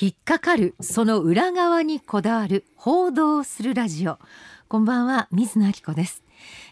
引っかかるその裏側にこだわる報道するラジオこんばんは水野明子です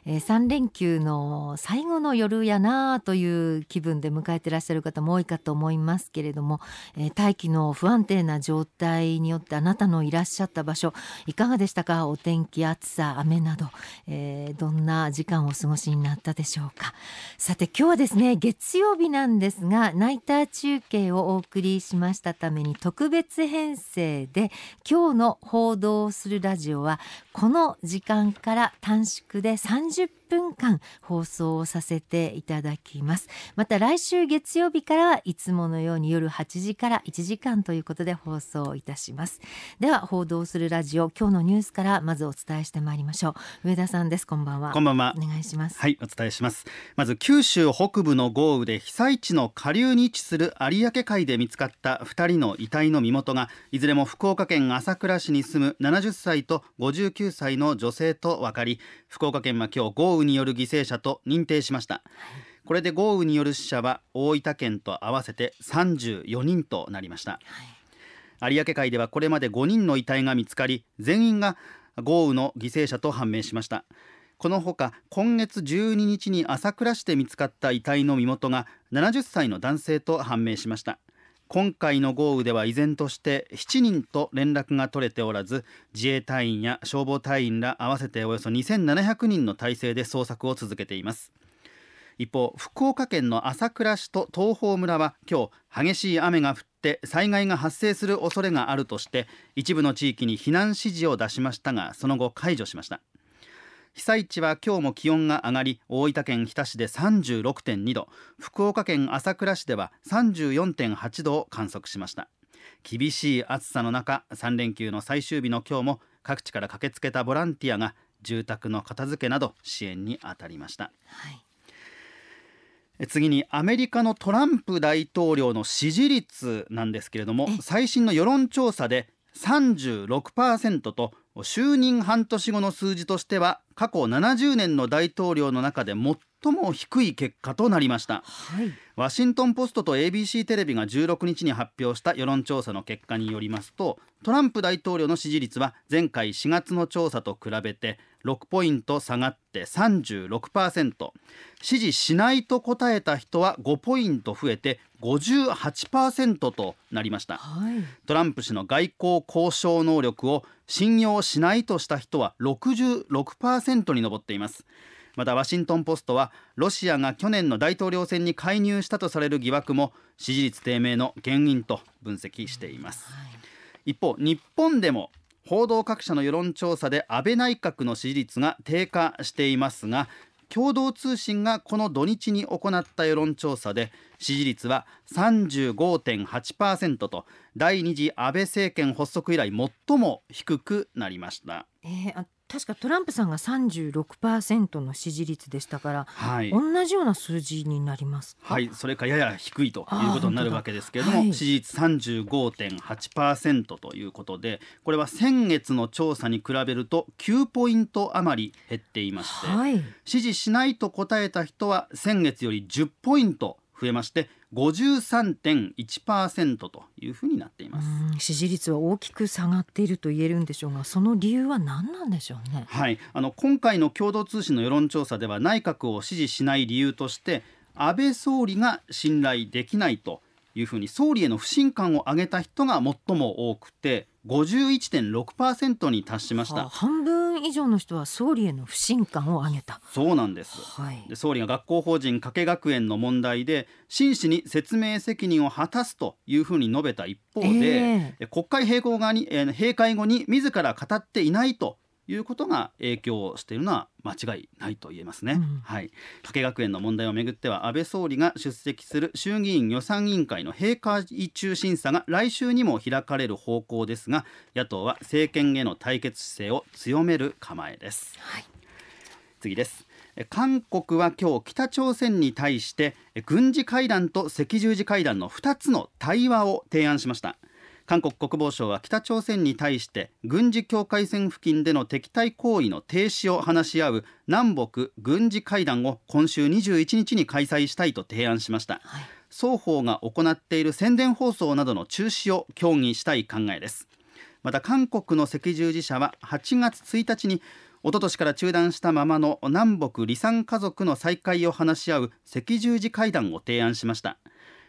えー、3連休の最後の夜やなという気分で迎えてらっしゃる方も多いかと思いますけれども、えー、大気の不安定な状態によってあなたのいらっしゃった場所いかがでしたかお天気暑さ雨など、えー、どんな時間をお過ごしになったでしょうかさて今日はですね月曜日なんですがナイター中継をお送りしましたために特別編成で今日の報道するラジオはこの時間から短縮で30分間放送をさせていただきますまた来週月曜日からいつものように夜8時から1時間ということで放送いたしますでは報道するラジオ今日のニュースからまずお伝えしてまいりましょう上田さんですこんばんはこんばんはお願いしますはいお伝えしますまず九州北部の豪雨で被災地の下流に位置する有明海で見つかった2人の遺体の身元がいずれも福岡県朝倉市に住む70歳と59歳の女性と分かり福岡県は今日豪雨による犠牲者と認定しました、これで豪雨による死者は大分県と合わせて34人となりました、はい、有明海ではこれまで5人の遺体が見つかり全員が豪雨の犠牲者と判明しましたこのほか今月12日に朝倉市で見つかった遺体の身元が70歳の男性と判明しました今回の豪雨では依然として7人と連絡が取れておらず自衛隊員や消防隊員ら合わせておよそ2700人の体制で捜索を続けています一方福岡県の朝倉市と東峰村は今日激しい雨が降って災害が発生する恐れがあるとして一部の地域に避難指示を出しましたがその後解除しました被災地は今日も気温が上がり大分県日田市で36.2度福岡県朝倉市では34.8度を観測しました厳しい暑さの中3連休の最終日の今日も各地から駆けつけたボランティアが住宅の片付けなど支援に当たりました、はい次にアメリカのトランプ大統領の支持率なんですけれども最新の世論調査で36%と就任半年後の数字としては過去70年の大統領の中で最も低い結果となりました、はい、ワシントン・ポストと ABC テレビが16日に発表した世論調査の結果によりますとトランプ大統領の支持率は前回4月の調査と比べて6ポイント下がって36%支持しないと答えた人は5ポイント増えて58%となりました、はい、トランプ氏の外交交渉能力を信用しないとした人は66%に上っていますまたワシントン・ポストはロシアが去年の大統領選に介入したとされる疑惑も支持率低迷の原因と分析しています、はい、一方日本でも報道各社の世論調査で安倍内閣の支持率が低下していますが共同通信がこの土日に行った世論調査で支持率は35.8%と第2次安倍政権発足以来最も低くなりました、えー、確かトランプさんが36%の支持率でしたから、はい、同じような数字になりますはい、それかやや低いということになるわけですけれども、はい、支持率35.8%ということでこれは先月の調査に比べると9ポイント余り減っていまして、はい、支持しないと答えた人は先月より10ポイント増えまして53.1%というふうになっています支持率は大きく下がっていると言えるんでしょうがその理由は何なんでしょうねはいあの今回の共同通信の世論調査では内閣を支持しない理由として安倍総理が信頼できないというふうに総理への不信感を上げた人が最も多くて51.6%に達しました、半分以上の人は総理への不信感を上げたそうなんです、はい、で総理が学校法人加計学園の問題で真摯に説明責任を果たすというふうに述べた一方で、えー、国会閉会側に、え閉会後に自ら語っていないということが影響しているのは間違いないと言えますね、うん、はい加計学園の問題をめぐっては安倍総理が出席する衆議院予算委員会の閉会中審査が来週にも開かれる方向ですが野党は政権への対決姿勢を強める構えです、はい、次です韓国は今日北朝鮮に対して軍事会談と赤十字会談の2つの対話を提案しました韓国国防省は北朝鮮に対して軍事境界線付近での敵対行為の停止を話し合う南北軍事会談を今週21日に開催したいと提案しました、はい、双方が行っている宣伝放送などの中止を協議したい考えですまた韓国の赤十字社は8月1日におととしから中断したままの南北離散家族の再会を話し合う赤十字会談を提案しました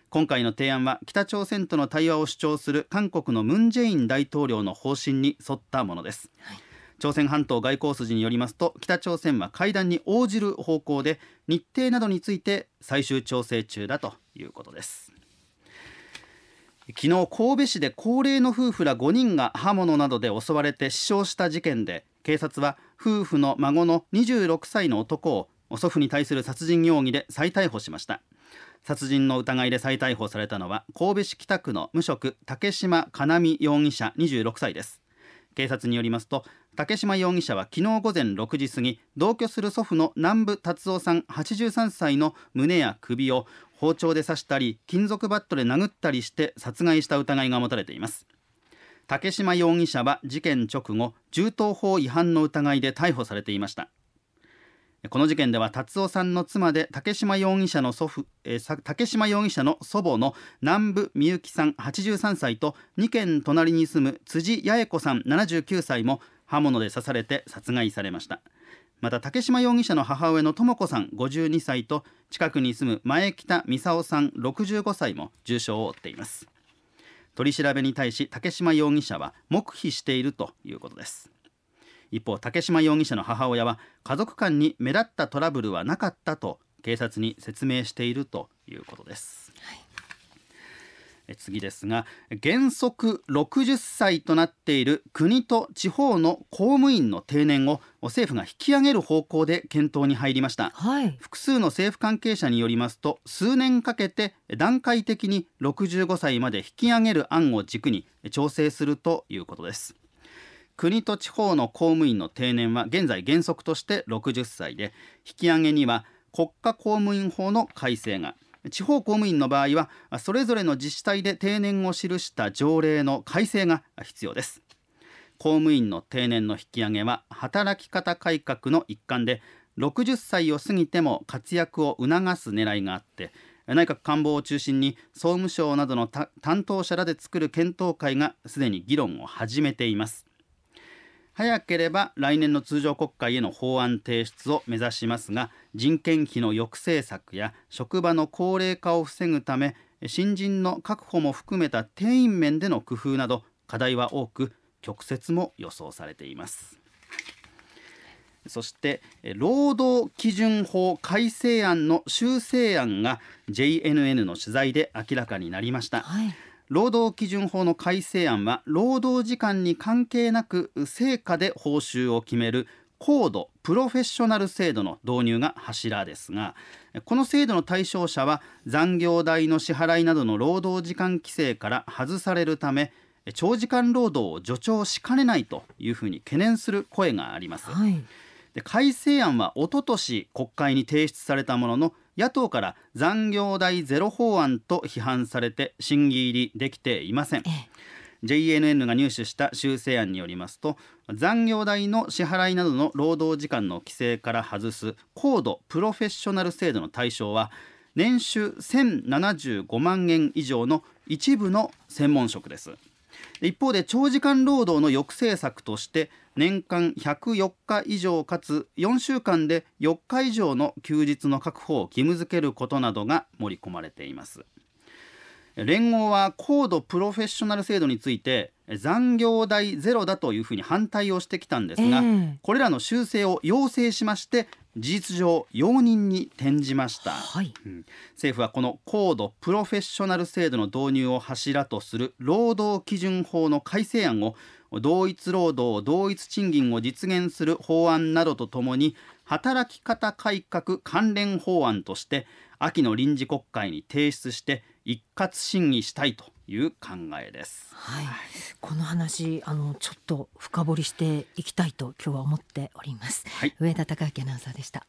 今回の提案は北朝鮮との対話を主張する韓国のムン・ジェイン大統領の方針に沿ったものです、はい、朝鮮半島外交筋によりますと北朝鮮は会談に応じる方向で日程などについて最終調整中だということです昨日神戸市で高齢の夫婦ら5人が刃物などで襲われて死傷した事件で警察は夫婦の孫の26歳の男をお祖父に対する殺人容疑で再逮捕しました殺人の疑いで再逮捕されたのは神戸市北区の無職竹島かなみ容疑者26歳です警察によりますと竹島容疑者は昨日午前6時過ぎ同居する祖父の南部達夫さん83歳の胸や首を包丁で刺したり金属バットで殴ったりして殺害した疑いが持たれています竹島容疑者は事件直後銃刀法違反の疑いで逮捕されていましたこの事件では達夫さんの妻で竹島容疑者の祖父、えー、竹島容疑者の祖母の南部みゆきさん83歳と2軒隣に住む辻八重子さん79歳も刃物で刺されて殺害されましたまた竹島容疑者の母親の智子さん52歳と近くに住む前北美佐さん65歳も重傷を負っています取り調べに対し竹島容疑者は黙秘しているということです一方竹島容疑者の母親は家族間に目立ったトラブルはなかったと警察に説明しているということです、はい次ですが原則60歳となっている国と地方の公務員の定年を政府が引き上げる方向で検討に入りました、はい、複数の政府関係者によりますと数年かけて段階的に65歳まで引き上げる案を軸に調整するということです国と地方の公務員の定年は現在原則として60歳で引き上げには国家公務員法の改正が地方公務員の場合はそれぞれの自治体で定年を記した条例の改正が必要です公務員の定年の引き上げは働き方改革の一環で60歳を過ぎても活躍を促す狙いがあって内閣官房を中心に総務省などの担当者らで作る検討会がすでに議論を始めています早ければ来年の通常国会への法案提出を目指しますが人件費の抑制策や職場の高齢化を防ぐため新人の確保も含めた定員面での工夫など課題は多く曲折も予想されていますそして労働基準法改正案の修正案が JNN の取材で明らかになりました、はい労働基準法の改正案は労働時間に関係なく成果で報酬を決める高度プロフェッショナル制度の導入が柱ですがこの制度の対象者は残業代の支払いなどの労働時間規制から外されるため長時間労働を助長しかねないというふうに懸念する声があります、はい、で改正案はおととし国会に提出されたものの野党から残業代ゼロ法案と批判されて審議入りできていません。JNN が入手した修正案によりますと残業代の支払いなどの労働時間の規制から外す高度プロフェッショナル制度の対象は年収1075万円以上の一部の専門職です一方で長時間労働の抑制策として年間104日以上かつ4週間で4日以上の休日の確保を義務付けることなどが盛り込まれています連合は高度プロフェッショナル制度について残業代ゼロだというふうに反対をしてきたんですが、えー、これらの修正を要請しまして事実上容認に転じました、はいうん、政府はこの高度プロフェッショナル制度の導入を柱とする労働基準法の改正案を同一労働同一賃金を実現する法案などとともに働き方改革関連法案として秋の臨時国会に提出して一括審議したいという考えです。はい、この話あのちょっと深掘りしていきたいと今日は思っております。はい、上田孝明アナウンサーでした。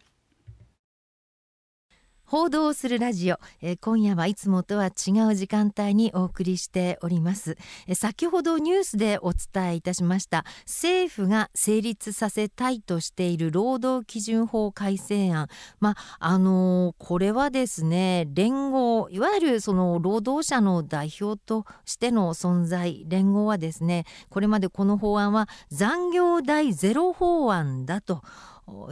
報道するラジオ、えー、今夜はいつもとは違う時間帯にお送りしております、えー、先ほどニュースでお伝えいたしました政府が成立させたいとしている労働基準法改正案まあのー、これはですね連合いわゆるその労働者の代表としての存在連合はですねこれまでこの法案は残業代ゼロ法案だと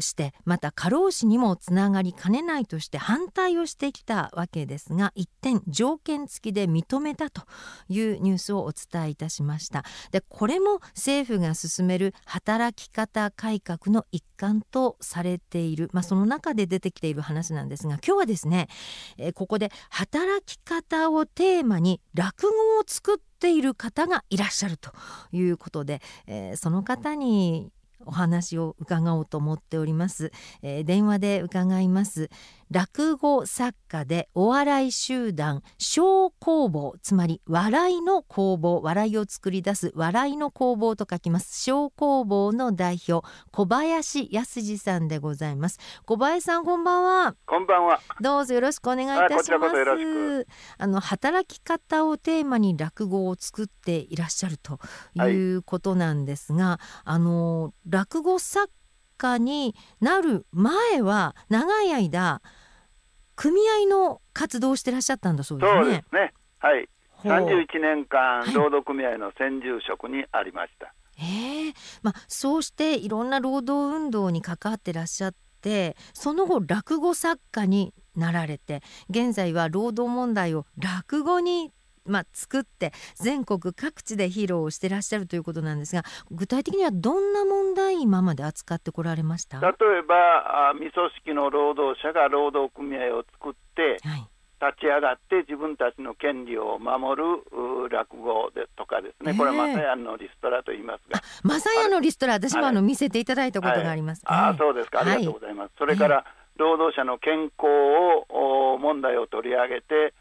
してまた過労死にもつながりかねないとして反対をしてきたわけですが一点条件付きで認めたというニュースをお伝えいたしましたでこれも政府が進める働き方改革の一環とされている、まあ、その中で出てきている話なんですが今日はですね、えここで働き方をテーマに落語を作っている方がいらっしゃるということで、えー、その方にお話を伺おうと思っております、えー、電話で伺います落語作家でお笑い集団小工房つまり笑いの工房笑いを作り出す笑いの工房と書きます小工房の代表小林康二さんでございます小林さんこんばんはこんばんはどうぞよろしくお願いいたしますあの働き方をテーマに落語を作っていらっしゃるということなんですが、はい、あの落語作家になる前は長い間組合の活動をしてらっしゃったんだそうですね。そうですねはい31年間労働組合の専従職にありました。はい、えー、まあ、そうしていろんな労働運動に関わってらっしゃってその後落語作家になられて現在は労働問題を落語にまあ、作って全国各地で披露してらっしゃるということなんですが具体的にはどんな問題今まで扱ってこられました例えばあ未組織の労働者が労働組合を作って、立ち上がって自分たちの権利を守る落語でとかですね、えー、これは正也のリストラと言いますが正也のリストラ私もあの見せていただいたことがあります、はいはあそうですかありがとうございます、それから、労働者の健康を問題を取り上げて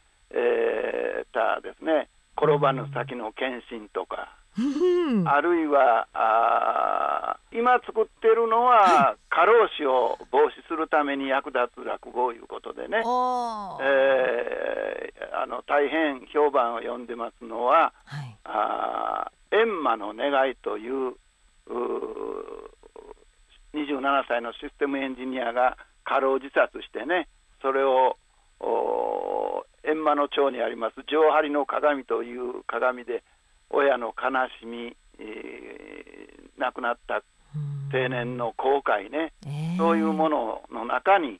たですね転ばぬ先の献身とか、あるいはあ今作ってるのは過労死を防止するために役立つ落語いうことでね、えー、あの大変評判を呼んでますのは「はい、あ閻魔の願い」というう27歳のシステムエンジニアが過労自殺してねそれを天の町にあります上張の鏡という鏡で親の悲しみ、えー、亡くなった青年の後悔ね、えー、そういうものの中に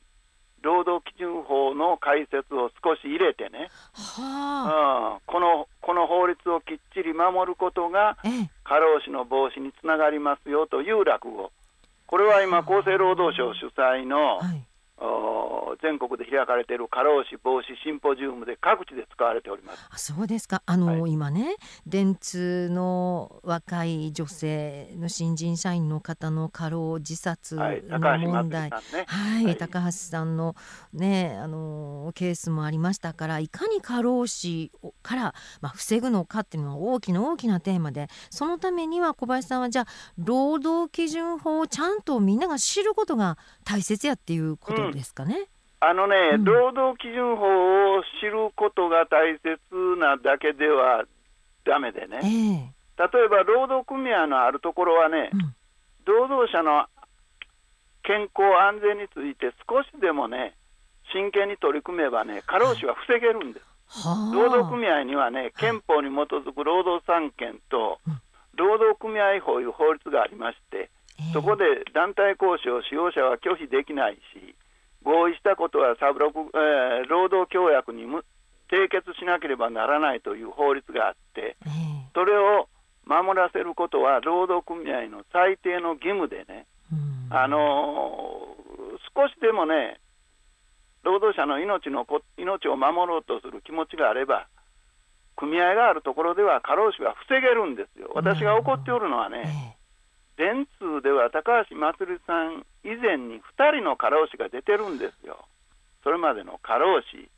労働基準法の解説を少し入れてね、はあ、うん、このこの法律をきっちり守ることが過労死の防止につながりますよという落語これは今厚生労働省主催の、はい全国で開かれている過労死防止シンポジウムで各地で使われておりますあそうですかあの、はい、今ね電通の若い女性の新人社員の方の過労自殺の問題、はい、高橋さんのねあのケースもありましたからいかに過労死から、まあ、防ぐのかっていうのは大きな大きなテーマでそのためには小林さんはじゃあ労働基準法をちゃんとみんなが知ることが大切やっていうことですかね。うんあのね、うん、労働基準法を知ることが大切なだけではだめでね、えー、例えば労働組合のあるところはね、うん、労働者の健康安全について少しでもね、真剣に取り組めばね、過労死は防げるんです。労働組合にはね、憲法に基づく労働三権と、労働組合法いう法律がありまして、そこで団体交渉使用者は拒否できないし、合意したことはサブロク、えー、労働協約に締結しなければならないという法律があって、それを守らせることは労働組合の最低の義務でね、あのー、少しでもね、労働者の命のこ命を守ろうとする気持ちがあれば、組合があるところでは過労死は防げるんですよ、私が怒っておるのはね、電通では高橋まつりさん以前に2人の過労死が出てるんですよ。それまでの過労死、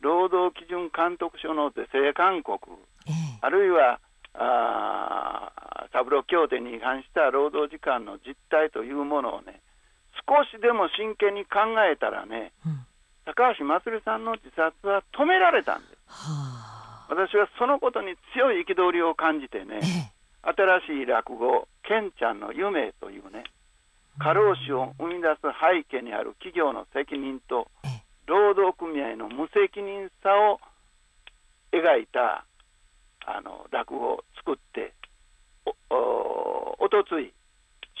労働基準監督署の是正勧告、あるいはサブロ協定に違反した労働時間の実態というものをね、少しでも真剣に考えたらね、うん、高橋まつりさんの自殺は止められたんです。はあ、私はそのことに強い憤りを感じてね、ええ新しい落語「ケンちゃんの夢」というね過労死を生み出す背景にある企業の責任と労働組合の無責任さを描いたあの落語を作っておおとつい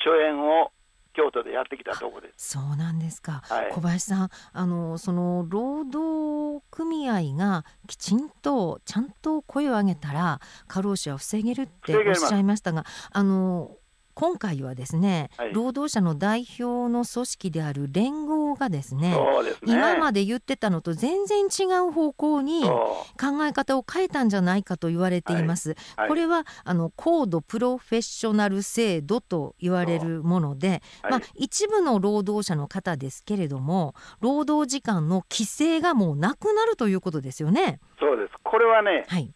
初演を京都でやってきたとこです。そうなんですか。はい、小林さん、あのその労働組合がきちんとちゃんと声を上げたら過労死は防げるっておっしゃいましたが、あの今回はですね、はい、労働者の代表の組織である連合がですね、ね、今まで言ってたのと全然違う方向に考え方を変えたんじゃないかと言われています。はい、これはあの高度プロフェッショナル制度と言われるもので、まあ、一部の労働者の方ですけれども労働時間の規制がもうなくなるということですよね。そうですこれはね、はい、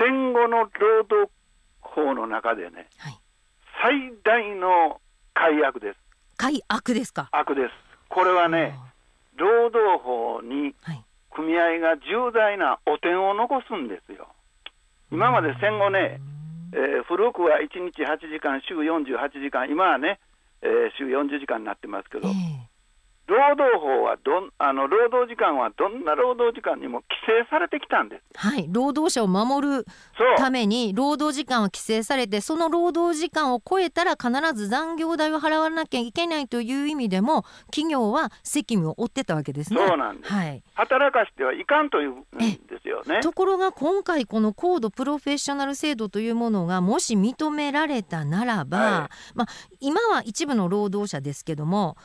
戦後の労働法の中でね、はい、最大の改悪です。改悪ですか。悪です。これはね、労働法に組合が重大な汚点を残すんですよ。今まで戦後ね、えー、古くは1日8時間、週48時間、今はね、えー、週40時間になってますけど、労働法はどんあの労働時間はどんな労働時間にも規制されてきたんです。はい、労働者を守るために労働時間は規制されて、その労働時間を超えたら必ず残業代を払わなきゃいけないという意味でも企業は責務を負ってたわけですね。そうなんです。はい、働かしてはいかんというんですよね。ところが今回この高度プロフェッショナル制度というものがもし認められたならば、はい、まあ今は一部の労働者ですけども。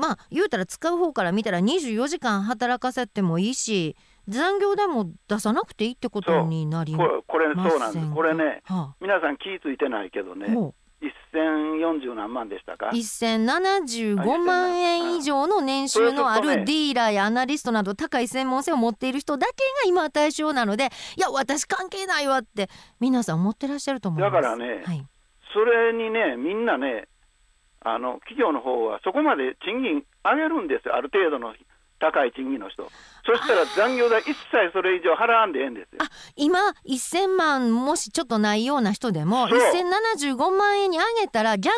まあ言うたら使う方から見たら24時間働かせてもいいし残業でも出さなくていいってことになりますこれそうなんですこれね、はあ、皆さん気付いてないけどね1040何万でしたか1075万円以上の年収のあるディーラーやアナリストなど高い専門性を持っている人だけが今は対象なのでいや私関係ないわって皆さん思ってらっしゃると思いますだからね、はい、それにねみんなねあの企業の方はそこまで賃金上げるんですよ、ある程度の高い賃金の人、そしたら残業代一切それ以上払わんでええんですよ。あ今、1000万、もしちょっとないような人でも、1075万円に上げたら、逆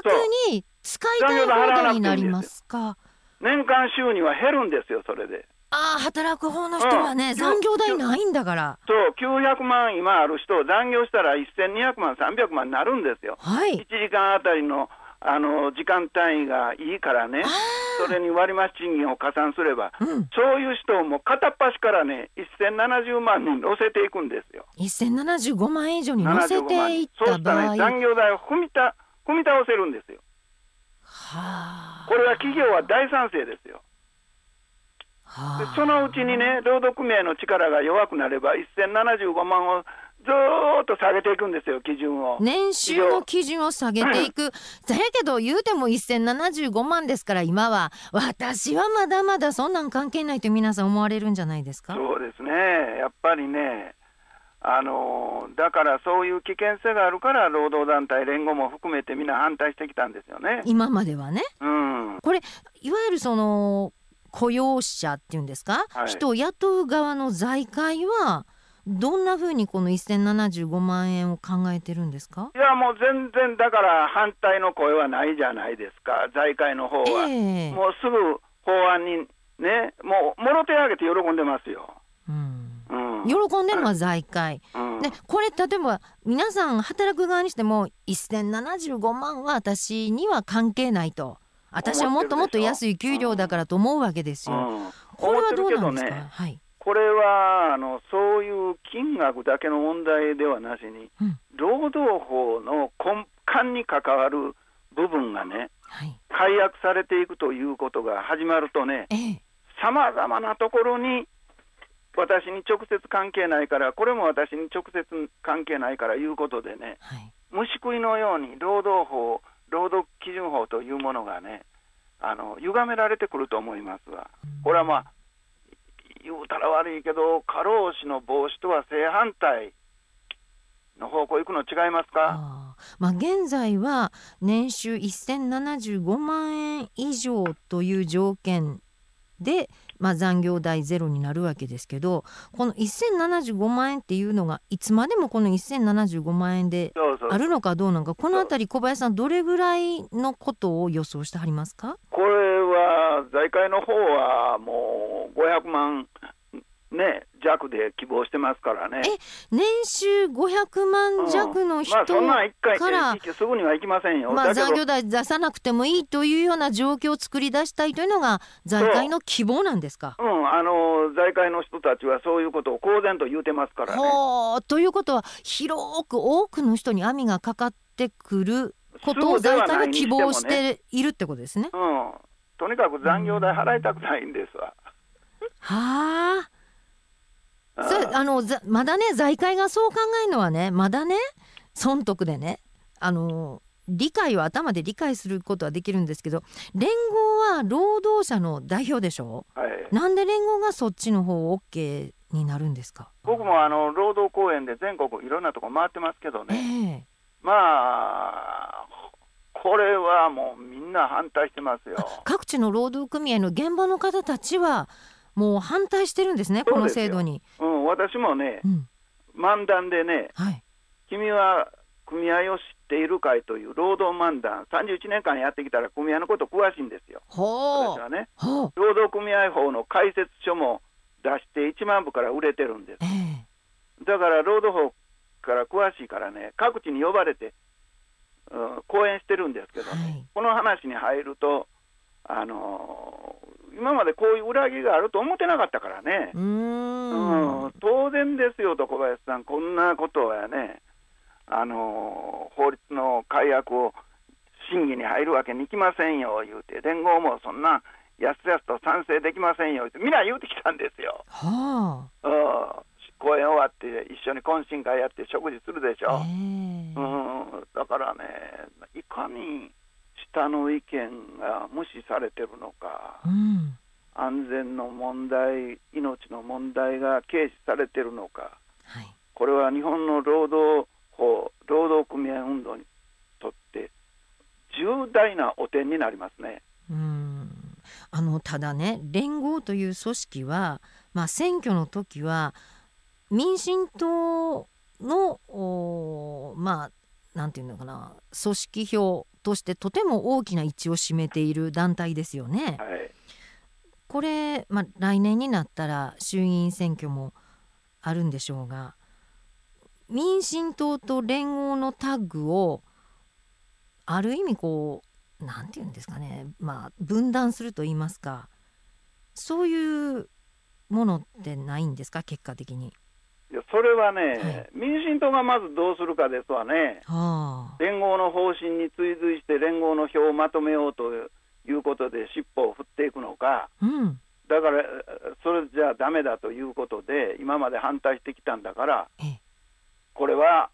に使いたい放題になりますか。年間収入は減るんですよ、それで。ああ、働く方の人はね、うん、残業代ないんだから。そう、900万今ある人、残業したら1200万、300万になるんですよ。はい。1時間あたりのあの時間単位がいいからね、それに割増賃金を加算すれば、うん、そういう人をもう片っ端からね、1070万人乗せていくんですよ。1075万円以上に乗せていった場合そうしたら、ね、残業代を踏みた踏み倒せるんですよ。はあ、これは企業は大賛成ですよ。はあ、そのうちにね、労働組合の力が弱くなれば、1075万をずっと下げていくんですよ、基準を。年収の基準を下げていく。だけど、言うても1075万ですから、今は、私はまだまだそんなん関係ないと皆さん思われるんじゃないですか。そうですね、やっぱりね、あのだからそういう危険性があるから、労働団体、連合も含めて、みんな反対してきたんですよね。今まではね。うん、これいわゆるその雇用者っていうんですか、はい、人を雇う側の財界はどんなふうにこの1075万円を考えてるんですかいやもう全然だから反対の声はないじゃないですか財界の方は、えー、もうすぐ法案にねもうもろ手挙げて喜んでますよ。うん喜んでるのは財界、うん、でこれ例えば皆さん働く側にしても1,075万は私には関係ないと私はもっともっと安い給料だからと思うわけですよ。うん、これはどうなんですか、ね、はいこれはあのそういう金額だけの問題ではなしに、うん、労働法の根幹に関わる部分がね、はい、解約されていくということが始まるとね、さまざまなところに私に直接関係ないから、これも私に直接関係ないからいうことでね、はい、虫食いのように労働法、労働基準法というものがね、あの歪められてくると思いますが、これはまあ言うたら悪いけど、過労死の防止とは正反対の方向行くの違いますかまあ、現在は年収1075万円以上という条件で、まあ、残業代ゼロになるわけですけどこの1075万円っていうのがいつまでもこの1075万円であるのかどうなのかこの辺り小林さんどれぐらいのことを予想してはりますかこれは財界の方はもう500万ね、弱で希望してますからね。年収500万弱の人から、まあ、すぐにはきませんよ、まあ、残業代出さなくてもいいというような状況を作り出したいというのが財界の希望なんですか。ううん、あの財界の人たちはそういうことを公然と言うてますからね。ということは広く多くの人に網がかかってくることを財界が希望しているってことですね。すねうん、とにかく残業代払いたくないんですわ。はあ。それあのまだね財界がそう考えるのはねまだね損得でねあの理解を頭で理解することはできるんですけど連合は労働者の代表でしょ、はい、なんで連合がそっちの方 OK になるんですか僕もあの労働公演で全国いろんなとこ回ってますけどね、えー、まあこれはもうみんな反対してますよ各地の労働組合の現場の方たちはもう反対してるんですねこの制度に。うん、私もね、うん、漫談でね、はい、君は組合を知っているかいという労働漫談31年間やってきたら組合のこと詳しいんですよ。私はね労働組合法の解説書も出して1万部から売れてるんです。えー、だから労働法から詳しいからね各地に呼ばれて、うん、講演してるんですけど、ねはい、この話に入るとあのー今までこういう裏切りがあると思ってなかったからね、うん、うん、当然ですよと小林さん、こんなことはね、あの法律の改悪を審議に入るわけにいきませんよ言うて、連合もそんなやすやすと賛成できませんよって、な言うてきたんですよ。はあ、うん公演終わって一緒に懇親会やって食事するでしょ、えー、うんだからねいかに他の意見が無視されてるのか、うん、安全の問題命の問題が軽視されてるのか、はい、これは日本の労働法労働組合運動にとって重大な汚点になりますね。うんあのただね連合という組織は、まあ、選挙の時は民進党のまあ何て言うのかな組織票としてとても大きな位置を占めている団体ですよね。はい、これ、ま来年になったら衆議院選挙もあるんでしょうが民進党と連合のタッグをある意味こう何て言うんですかね、まあ、分断すると言いますかそういうものってないんですか結果的に。いやそれはね、民進党がまずどうするかですわね、はあ、連合の方針に追随して、連合の票をまとめようということで、尻尾を振っていくのか、うん、だから、それじゃだめだということで、今まで反対してきたんだから、これは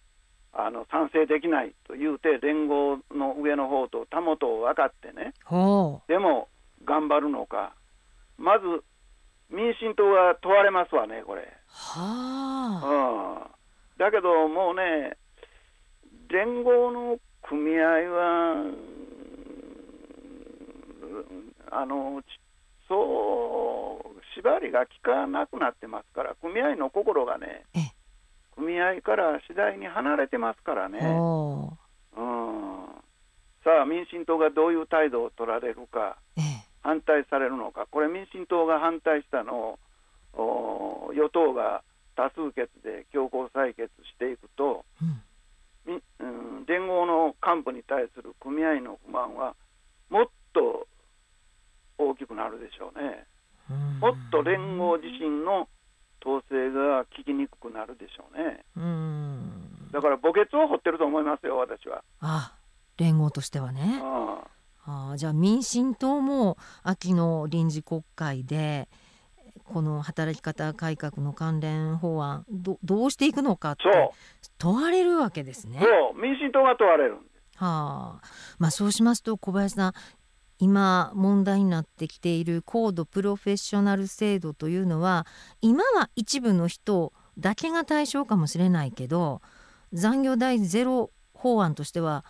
あの賛成できないというて、連合の上の方とたもとを分かってね、はあ、でも頑張るのか、まず民進党が問われますわね、これ。はあ、うん、だけどもうね連合の組合はあのそう縛りが効かなくなってますから組合の心がね組合から次第に離れてますからね、うん、さあ民進党がどういう態度を取られるか反対されるのかこれ民進党が反対したのを与党が多数決で強行採決していくと、うん、連合の幹部に対する組合の不満はもっと大きくなるでしょうね、うん、もっと連合自身の統制が効きにくくなるでしょうね、うん、だから墓穴を掘ってると思いますよ私はあ連合としてはねああじゃあ民進党も秋の臨時国会でこの働き方改革の関連法案どどうしていくのかって問われるわけですね。そう民進党が問われるはあまあ、そうしますと小林さん今問題になってきている高度プロフェッショナル制度というのは今は一部の人だけが対象かもしれないけど残業代ゼロ法案としては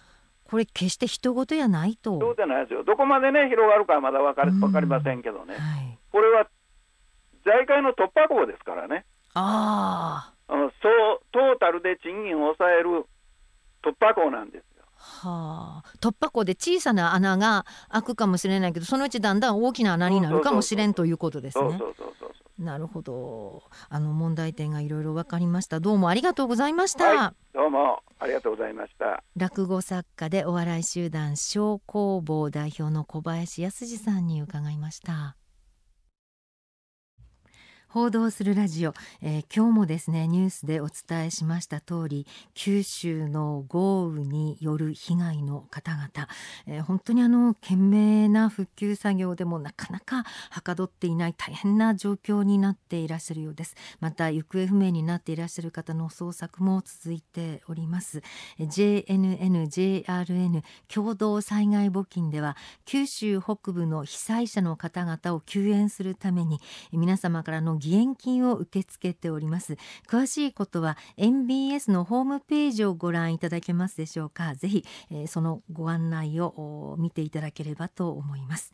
これ決して人事やないと。そうじゃないですよどこまでね広がるかはまだ分かり分かりませんけどね、はい、これは大会の突破口ですからね。ああのそうトータルで賃金を抑える突破口なんですよ。はあ、突破口で小さな穴が開くかもしれないけどそのうちだんだん大きな穴になるかもしれんということですね。なるほどあの問題点がいろいろ分かりましたどうもありがとうございました、はい、どうもありがとうございました落語作家でお笑い集団小工房代表の小林康二さんに伺いました。報道するラジオ、えー、今日もですねニュースでお伝えしました通り九州の豪雨による被害の方々、えー、本当にあの懸命な復旧作業でもなかなかはかどっていない大変な状況になっていらっしゃるようですまた行方不明になっていらっしゃる方の捜索も続いております JNN JRN 共同災害募金では九州北部の被災者の方々を救援するために皆様からの義義援金を受け付けております詳しいことは NBS のホームページをご覧いただけますでしょうかぜひ、えー、そのご案内を見ていただければと思います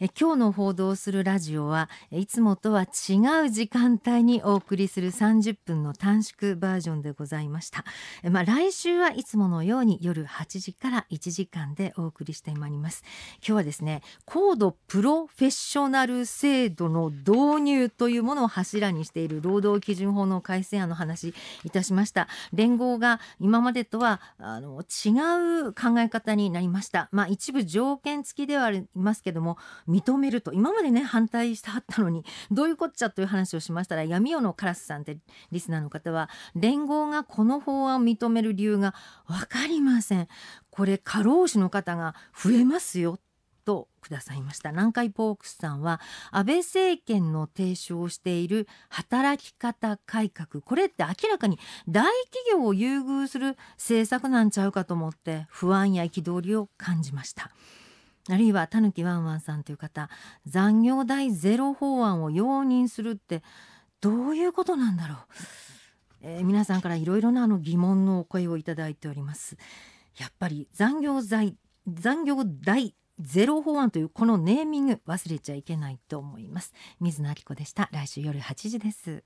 え今日の報道するラジオはいつもとは違う時間帯にお送りする30分の短縮バージョンでございましたえまあ、来週はいつものように夜8時から1時間でお送りしてまいります今日はですね高度プロフェッショナル制度の導入というものの柱にしている労働基準法の改正案の話いたしました連合が今までとはあの違う考え方になりましたまあ一部条件付きではありますけども認めると今までね反対してはったのにどういうこっちゃという話をしましたら闇夜のカラスさんってリスナーの方は連合がこの法案を認める理由が分かりませんこれ過労死の方が増えますよとくださいました南海ポークスさんは安倍政権の提唱している働き方改革これって明らかに大企業を優遇する政策なんちゃうかと思って不安や憤りを感じました。あるいはたぬきワンワンさんという方残業代ゼロ法案を容認するってどういうことなんだろう、えー、皆さんからいろいろなあの疑問のお声をいただいておりますやっぱり残業罪残業代ゼロ法案というこのネーミング忘れちゃいけないと思います水野明子でした来週夜8時です